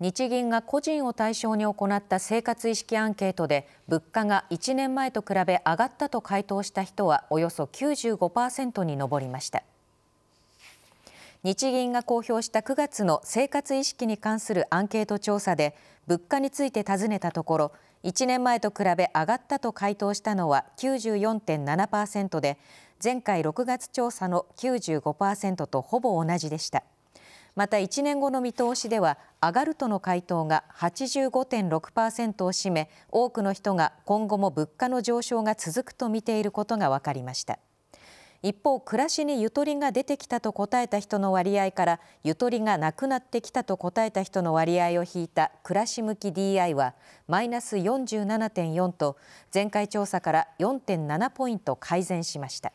日銀が個人を対象に行った生活意識アンケートで物価が1年前と比べ上がったと回答した人はおよそ95%に上りました日銀が公表した9月の生活意識に関するアンケート調査で物価について尋ねたところ1年前と比べ上がったと回答したのは94.7%で前回6月調査の95%とほぼ同じでした。また1年後の見通しでは上がるとの回答が85.6%を占め多くの人が今後も物価の上昇が続くと見ていることが分かりました一方暮らしにゆとりが出てきたと答えた人の割合からゆとりがなくなってきたと答えた人の割合を引いた暮らし向き DI はマイナス47.4と前回調査から4.7ポイント改善しました。